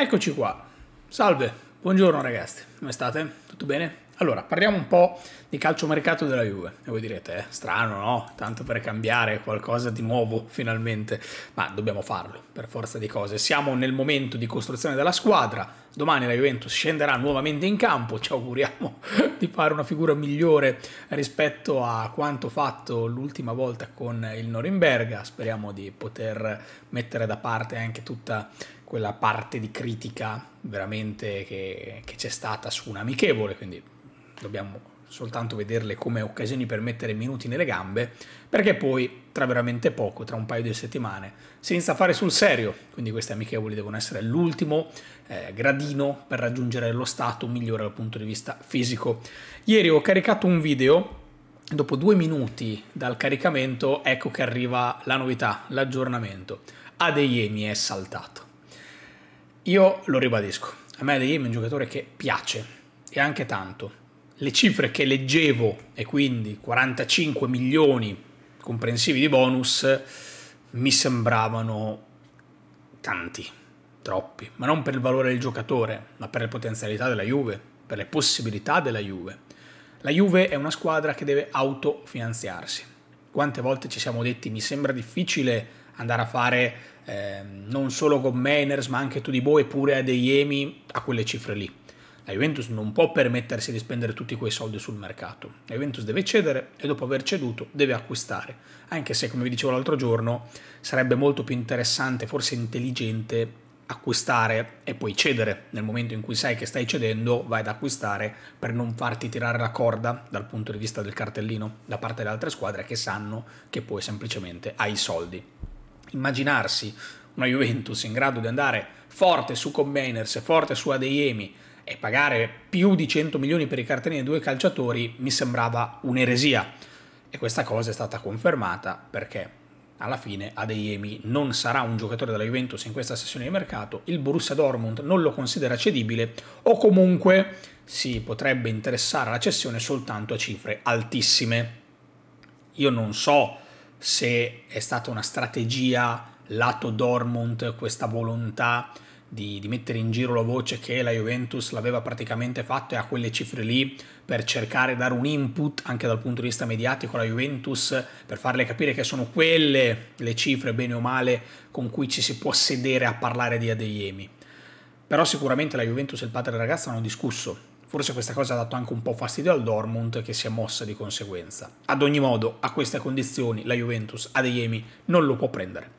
Eccoci qua. Salve, buongiorno ragazzi, come state? Tutto bene? Allora, parliamo un po' di calciomercato della Juve. E voi direte, eh, strano, no? Tanto per cambiare qualcosa di nuovo finalmente. Ma dobbiamo farlo, per forza di cose. Siamo nel momento di costruzione della squadra, domani la Juventus scenderà nuovamente in campo, ci auguriamo di fare una figura migliore rispetto a quanto fatto l'ultima volta con il Norimberga, speriamo di poter mettere da parte anche tutta quella parte di critica veramente che, c'è stata su un amichevole, quindi dobbiamo soltanto vederle come occasioni per mettere minuti nelle gambe, perché poi tra veramente poco, tra un paio di settimane, si inizia a fare sul serio, quindi queste amichevoli devono essere l'ultimo eh, gradino per raggiungere lo stato migliore dal punto di vista fisico. Ieri ho caricato un video, dopo due minuti dal caricamento ecco che arriva la novità, l'aggiornamento. Adeyemi è saltato. Io lo ribadisco, a me Adeyemi è un giocatore che piace, e anche tanto le cifre che leggevo, e quindi 45 milioni comprensivi di bonus, mi sembravano tanti, troppi, ma non per il valore del giocatore, ma per le potenzialità della Juve, per le possibilità della Juve. La Juve è una squadra che deve autofinanziarsi. Quante volte ci siamo detti mi sembra difficile andare a fare eh, non solo con Mainers ma anche Tudibò e pure a Deiemi a quelle cifre lì la Juventus non può permettersi di spendere tutti quei soldi sul mercato. La Juventus deve cedere e dopo aver ceduto deve acquistare, anche se come vi dicevo l'altro giorno sarebbe molto più interessante, forse intelligente acquistare e poi cedere nel momento in cui sai che stai cedendo vai ad acquistare per non farti tirare la corda dal punto di vista del cartellino da parte delle altre squadre che sanno che poi semplicemente hai i soldi immaginarsi una Juventus in grado di andare forte su Combiners forte su Adeyemi e pagare più di 100 milioni per i cartellini dei due calciatori mi sembrava un'eresia. E questa cosa è stata confermata perché alla fine Adeyemi non sarà un giocatore della Juventus in questa sessione di mercato, il Borussia Dortmund non lo considera cedibile o comunque si potrebbe interessare alla cessione soltanto a cifre altissime. Io non so se è stata una strategia lato Dortmund questa volontà di, di, mettere in giro la voce che la Juventus l'aveva praticamente fatto e a quelle cifre lì per cercare di dare un input anche dal punto di vista mediatico alla Juventus per farle capire che sono quelle le cifre bene o male con cui ci si può sedere a parlare di Adeyemi però sicuramente la Juventus e il padre del ragazzo hanno discusso Forse questa cosa ha dato anche un po' fastidio al Dortmund che si è mossa di conseguenza. Ad ogni modo, a queste condizioni la Juventus Adeyemi non lo può prendere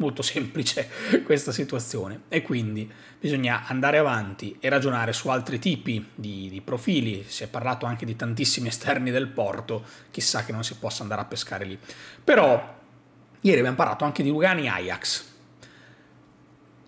molto semplice questa situazione e quindi bisogna andare avanti e ragionare su altri tipi di, di, profili, si è parlato anche di tantissimi esterni del porto, chissà che non si possa andare a pescare lì. Però ieri abbiamo parlato anche di Lugani Ajax.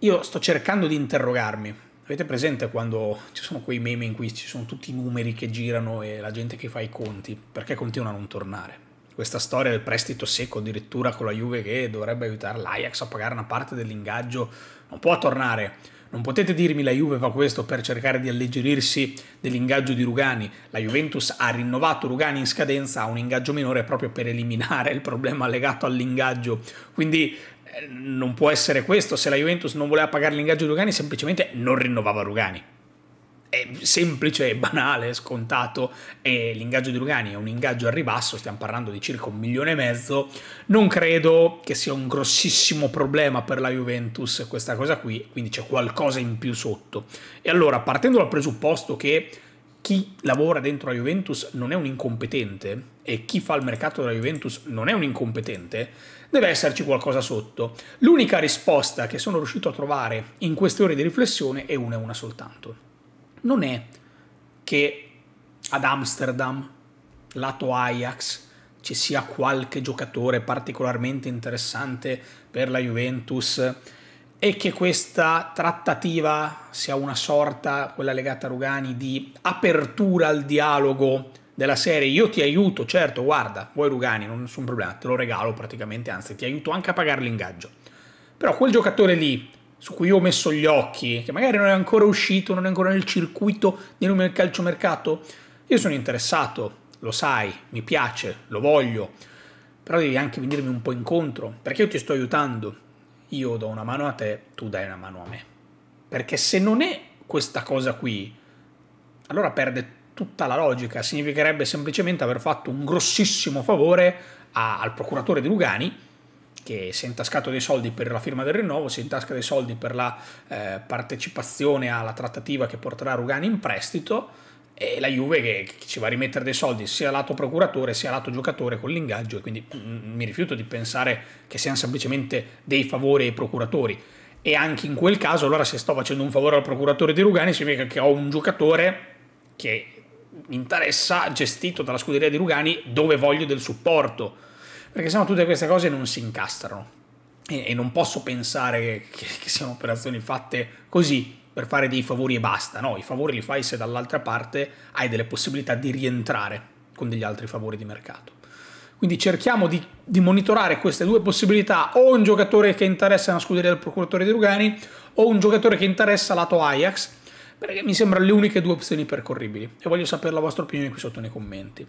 Io sto cercando di interrogarmi. Avete presente quando ci sono quei meme in cui ci sono tutti i numeri che girano e la gente che fa i conti? Perché continua a non tornare? questa storia del prestito secco addirittura con la Juve che dovrebbe aiutare l'Ajax a pagare una parte dell'ingaggio non può tornare. Non potete dirmi la Juve fa questo per cercare di alleggerirsi dell'ingaggio di Rugani. La Juventus ha rinnovato Rugani in scadenza a un ingaggio minore proprio per eliminare il problema legato all'ingaggio. Quindi eh, non può essere questo. Se la Juventus non voleva pagare l'ingaggio di Rugani, semplicemente non rinnovava Rugani è semplice, è banale, è scontato e l'ingaggio di Lugani è un ingaggio al ribasso, stiamo parlando di circa un milione e mezzo, non credo che sia un grossissimo problema per la Juventus questa cosa qui, quindi c'è qualcosa in più sotto. E allora, partendo dal presupposto che chi lavora dentro la Juventus non è un incompetente e chi fa il mercato della Juventus non è un incompetente, deve esserci qualcosa sotto. L'unica risposta che sono riuscito a trovare in queste ore di riflessione è una e una soltanto non è che ad Amsterdam, lato Ajax, ci sia qualche giocatore particolarmente interessante per la Juventus e che questa trattativa sia una sorta, quella legata a Rugani, di apertura al dialogo della serie io ti aiuto, certo, guarda, vuoi Rugani, non nessun problema, te lo regalo praticamente, anzi ti aiuto anche a pagare l'ingaggio. Però quel giocatore lì su cui ho messo gli occhi, che magari non è ancora uscito, non è ancora nel circuito di nome del calciomercato, io sono interessato, lo sai, mi piace, lo voglio, però devi anche venirmi un po' incontro, perché io ti sto aiutando, io do una mano a te, tu dai una mano a me. Perché se non è questa cosa qui, allora perde tutta la logica, significherebbe semplicemente aver fatto un grossissimo favore a, al procuratore di Lugani, che si è intascato dei soldi per la firma del rinnovo, si intasca dei soldi per la eh, partecipazione alla trattativa che porterà Rugani in prestito e la Juve che, che, ci va a rimettere dei soldi sia lato procuratore sia lato giocatore con l'ingaggio e quindi mh, mm, mi rifiuto di pensare che siano semplicemente dei favori ai procuratori e anche in quel caso allora se sto facendo un favore al procuratore di Rugani significa che ho un giocatore che mi interessa gestito dalla scuderia di Rugani dove voglio del supporto perché sennò tutte queste cose non si incastrano e, e non posso pensare che, che, che siano operazioni fatte così per fare dei favori e basta, no, i favori li fai se dall'altra parte hai delle possibilità di rientrare con degli altri favori di mercato. Quindi cerchiamo di, di, monitorare queste due possibilità, o un giocatore che interessa la scuderia del procuratore di Rugani, o un giocatore che interessa lato Ajax, perché mi sembrano le uniche due opzioni percorribili. E voglio sapere la vostra opinione qui sotto nei commenti.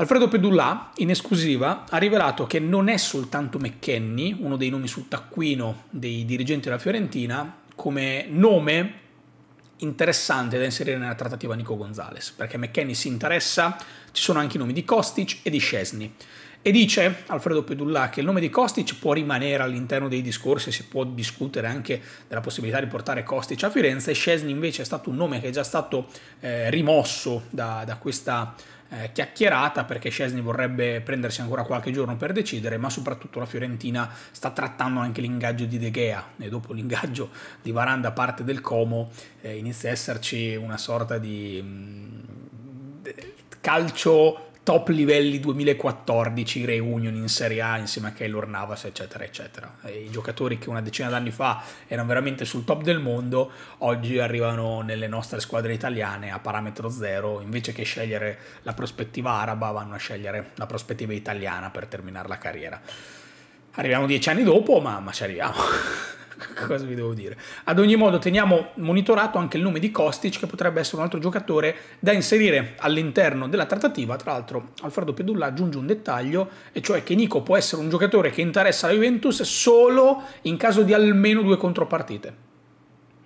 Alfredo Pedullà, in esclusiva, ha rivelato che non è soltanto McKenny, uno dei nomi sul taccuino dei dirigenti della Fiorentina, come nome interessante da inserire nella trattativa Nico Gonzalez, perché McKenny si interessa, ci sono anche i nomi di Kostic e di Scesni. E dice Alfredo Pedullà che il nome di Kostic può rimanere all'interno dei discorsi, si può discutere anche della possibilità di portare Kostic a Firenze, Scesni invece è stato un nome che è già stato eh, rimosso da, da questa eh, chiacchierata perché Scesni vorrebbe prendersi ancora qualche giorno per decidere, ma soprattutto la Fiorentina sta trattando anche l'ingaggio di De Gea e dopo l'ingaggio di Varanda da parte del Como eh, inizia a esserci una sorta di mh, mm, calcio top livelli 2014, Reunion in Serie A insieme a Keylor Navas, eccetera, eccetera. E I giocatori che una decina d'anni fa erano veramente sul top del mondo, oggi arrivano nelle nostre squadre italiane a parametro zero, invece che scegliere la prospettiva araba vanno a scegliere la prospettiva italiana per terminare la carriera. Arriviamo dieci anni dopo, ma, ma ci arriviamo. cosa vi devo dire? Ad ogni modo teniamo monitorato anche il nome di Kostic che potrebbe essere un altro giocatore da inserire all'interno della trattativa. Tra l'altro Alfredo Pedulla aggiunge un dettaglio e cioè che Nico può essere un giocatore che interessa la Juventus solo in caso di almeno due contropartite.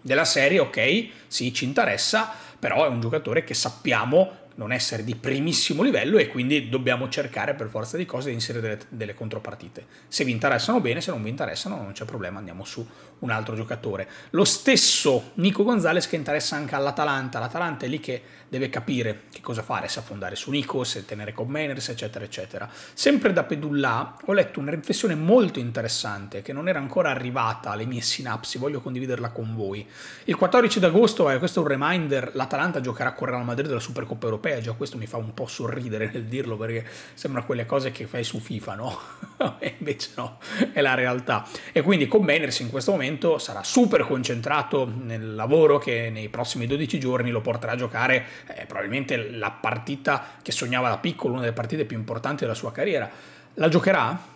Della serie, ok, sì, ci interessa, però è un giocatore che sappiamo non essere di primissimo livello e quindi dobbiamo cercare per forza di cose di inserire delle, delle contropartite. Se vi interessano bene, se non vi interessano non c'è problema, andiamo su un altro giocatore. Lo stesso Nico Gonzalez che interessa anche all'Atalanta, l'Atalanta è lì che deve capire che cosa fare, se affondare su Nico, se tenere con Meners, eccetera, eccetera. Sempre da Pedullà ho letto una riflessione molto interessante che non era ancora arrivata alle mie sinapsi, voglio condividerla con voi. Il 14 d'agosto, eh, questo è un reminder, l'Atalanta giocherà con Real Madrid della Supercoppa Europea, europea, già questo mi fa un po' sorridere nel dirlo perché sembra quelle cose che fai su FIFA, no? e invece no, è la realtà. E quindi con in questo momento sarà super concentrato nel lavoro che nei prossimi 12 giorni lo porterà a giocare eh, probabilmente la partita che sognava da piccolo, una delle partite più importanti della sua carriera. La giocherà?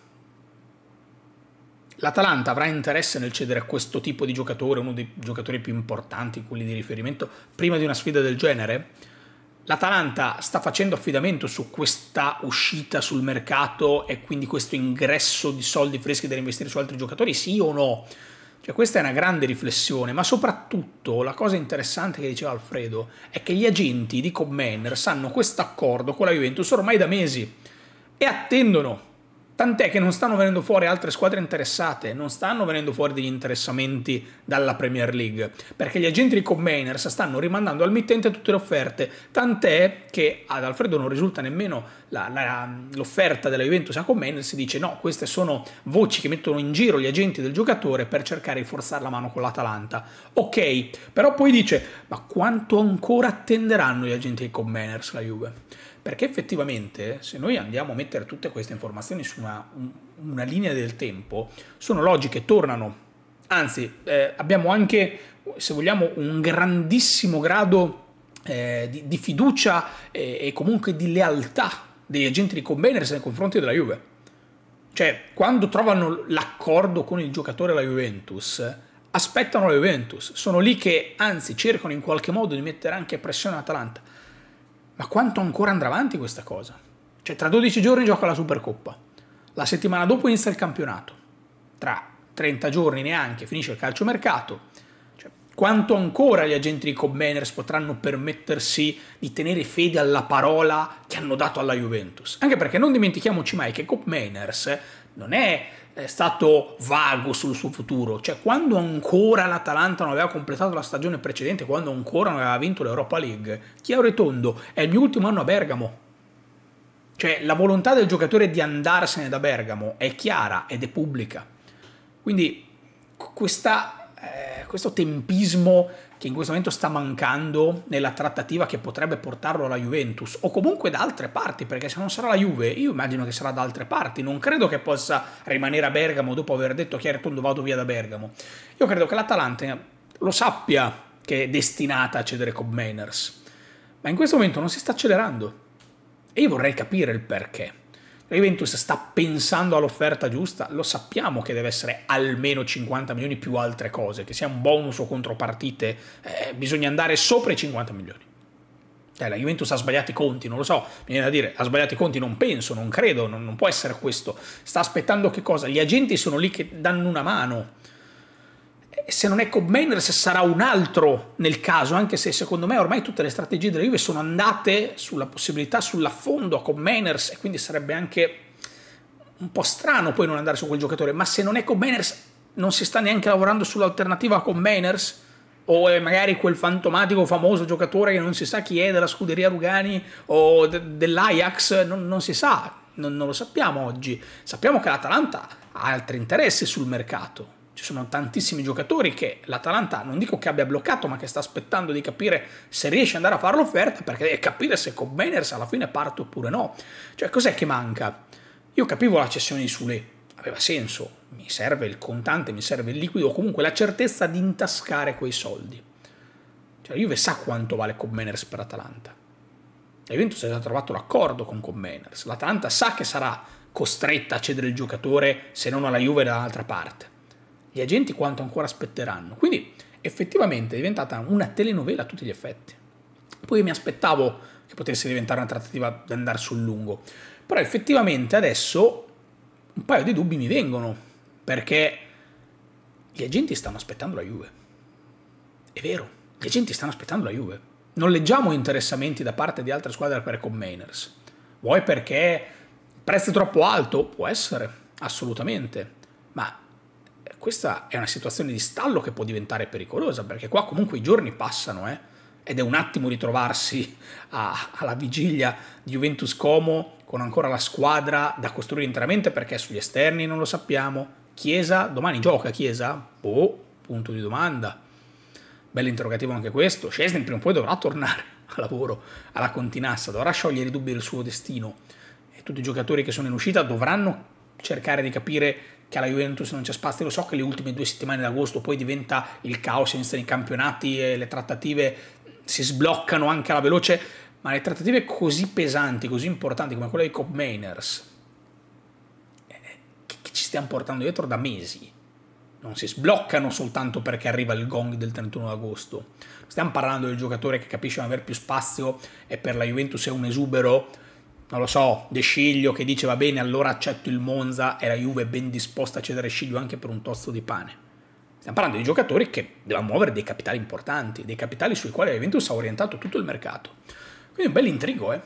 L'Atalanta avrà interesse nel cedere a questo tipo di giocatore, uno dei giocatori più importanti, quelli di riferimento, prima di una sfida del genere? L'Atalanta sta facendo affidamento su questa uscita sul mercato e quindi questo ingresso di soldi freschi da investire su altri giocatori, sì o no? Cioè, questa è una grande riflessione, ma soprattutto la cosa interessante che diceva Alfredo è che gli agenti di Commander sanno questo accordo con la Juventus ormai da mesi e attendono Tant'è che non stanno venendo fuori altre squadre interessate, non stanno venendo fuori degli interessamenti dalla Premier League, perché gli agenti di Commainers stanno rimandando al mittente tutte le offerte, tant'è che ad Alfredo non risulta nemmeno l'offerta della Juventus a Commainers, si dice no, queste sono voci che mettono in giro gli agenti del giocatore per cercare di forzare la mano con l'Atalanta. Ok, però poi dice, ma quanto ancora attenderanno gli agenti di Commainers la Juve? Perché effettivamente se noi andiamo a mettere tutte queste informazioni su una, una linea del tempo, sono logiche, tornano. Anzi, eh, abbiamo anche, se vogliamo, un grandissimo grado eh, di, di, fiducia e, eh, e comunque di lealtà degli agenti di Combiners nei confronti della Juve. Cioè, quando trovano l'accordo con il giocatore alla Juventus, aspettano la Juventus, sono lì che anzi cercano in qualche modo di mettere anche pressione all'Atalanta. Ma quanto ancora andrà avanti questa cosa? Cioè, tra 12 giorni gioca la Supercoppa, la settimana dopo inizia il campionato, tra 30 giorni neanche finisce il calciomercato. Cioè, quanto ancora gli agenti di Combiners potranno permettersi di tenere fede alla parola che hanno dato alla Juventus? Anche perché non dimentichiamoci mai che Combiners non è è stato vago sul suo futuro, cioè quando ancora l'Atalanta non aveva completato la stagione precedente, quando ancora non aveva vinto l'Europa League, chiaro e tondo, è il mio ultimo anno a Bergamo. Cioè la volontà del giocatore di andarsene da Bergamo è chiara ed è pubblica. Quindi questa, eh, questo tempismo che in questo momento sta mancando nella trattativa che potrebbe portarlo alla Juventus o comunque da altre parti, perché se non sarà la Juve, io immagino che sarà da altre parti, non credo che possa rimanere a Bergamo dopo aver detto chiaro e tondo vado via da Bergamo. Io credo che l'Atalanta lo sappia che è destinata a cedere con Mainers, ma in questo momento non si sta accelerando e io vorrei capire il perché. La Juventus sta pensando all'offerta giusta, lo sappiamo che deve essere almeno 50 milioni più altre cose, che sia un bonus o contropartite, eh, bisogna andare sopra i 50 milioni. Eh, la Juventus ha sbagliato i conti, non lo so, mi viene da dire, ha sbagliato i conti, non penso, non credo, non, non può essere questo. Sta aspettando che cosa? Gli agenti sono lì che danno una mano se non è Cobb sarà un altro nel caso, anche se secondo me ormai tutte le strategie della Juve sono andate sulla possibilità, sull'affondo a Cobb e quindi sarebbe anche un po' strano poi non andare su quel giocatore, ma se non è Cobb non si sta neanche lavorando sull'alternativa a Cobb o è magari quel fantomatico famoso giocatore che non si sa chi è della scuderia Rugani o de dell'Ajax, non, non, si sa, non, non lo sappiamo oggi. Sappiamo che l'Atalanta ha altri interessi sul mercato, ci sono tantissimi giocatori che l'Atalanta non dico che abbia bloccato, ma che sta aspettando di capire se riesce ad andare a fare l'offerta perché deve capire se con Beners alla fine parte oppure no. Cioè, cos'è che manca? Io capivo la cessione di Sule, aveva senso, mi serve il contante, mi serve il liquido, comunque la certezza di intascare quei soldi. Cioè, la Juve sa quanto vale con per Atalanta. La Juventus ha già trovato l'accordo con Combeners. L'Atalanta sa che sarà costretta a cedere il giocatore se non alla Juve dall'altra parte gli agenti quanto ancora aspetteranno. Quindi effettivamente è diventata una telenovela a tutti gli effetti. Poi mi aspettavo che potesse diventare una trattativa da andare sul lungo, però effettivamente adesso un paio di dubbi mi vengono, perché gli agenti stanno aspettando la Juve. È vero, gli agenti stanno aspettando la Juve. Non leggiamo interessamenti da parte di altre squadre per Commainers. Vuoi perché il prezzo è troppo alto? Può essere, assolutamente. Ma questa è una situazione di stallo che può diventare pericolosa, perché qua comunque i giorni passano, eh? ed è un attimo ritrovarsi a, alla vigilia di Juventus Como con ancora la squadra da costruire interamente perché sugli esterni non lo sappiamo. Chiesa, domani gioca Chiesa? Boh, punto di domanda. Bello interrogativo anche questo. Scesni prima o poi dovrà tornare al lavoro alla continassa, dovrà sciogliere i dubbi del suo destino. E tutti i giocatori che sono in uscita dovranno cercare di capire che alla Juventus non c'è spazio, lo so che le ultime due settimane d'agosto poi diventa il caos, iniziano i campionati e le trattative si sbloccano anche alla veloce, ma le trattative così pesanti, così importanti come quella dei Cop Mainers, eh, che, che ci stiamo portando dietro da mesi, non si sbloccano soltanto perché arriva il gong del 31 agosto. Stiamo parlando del giocatore che capisce di non aver più spazio e per la Juventus è un esubero non lo so, De Sciglio che dice va bene, allora accetto il Monza e la Juve è ben disposta a cedere Sciglio anche per un tozzo di pane. Stiamo parlando di giocatori che devono muovere dei capitali importanti, dei capitali sui quali l'Eventus ha orientato tutto il mercato. Quindi è un bel intrigo, eh.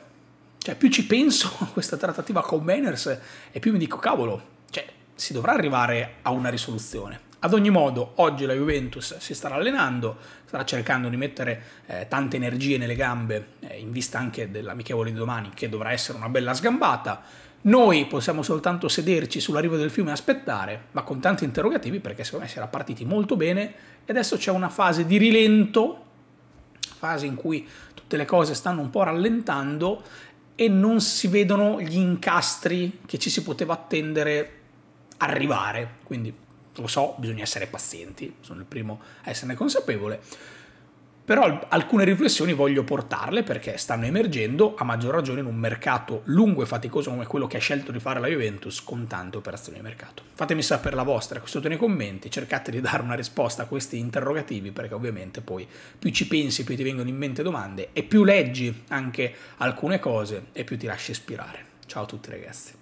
Cioè, più ci penso a questa trattativa con Manners e più mi dico, cavolo, cioè, si dovrà arrivare a una risoluzione. Ad ogni modo, oggi la Juventus si starà allenando, starà cercando di mettere eh, tante energie nelle gambe, eh, in vista anche dell'amichevole di domani, che dovrà essere una bella sgambata. Noi possiamo soltanto sederci sull'arrivo del fiume e aspettare, ma con tanti interrogativi, perché secondo me si era partiti molto bene e adesso c'è una fase di rilento, fase in cui tutte le cose stanno un po' rallentando e non si vedono gli incastri che ci si poteva attendere arrivare. Quindi lo so, bisogna essere pazienti, sono il primo a esserne consapevole, però alcune riflessioni voglio portarle perché stanno emergendo a maggior ragione in un mercato lungo e faticoso come quello che ha scelto di fare la Juventus con tante operazioni di mercato. Fatemi sapere la vostra qui sotto nei commenti, cercate di dare una risposta a questi interrogativi perché ovviamente poi più ci pensi, più ti vengono in mente domande e più leggi anche alcune cose e più ti lasci ispirare. Ciao a tutti ragazzi.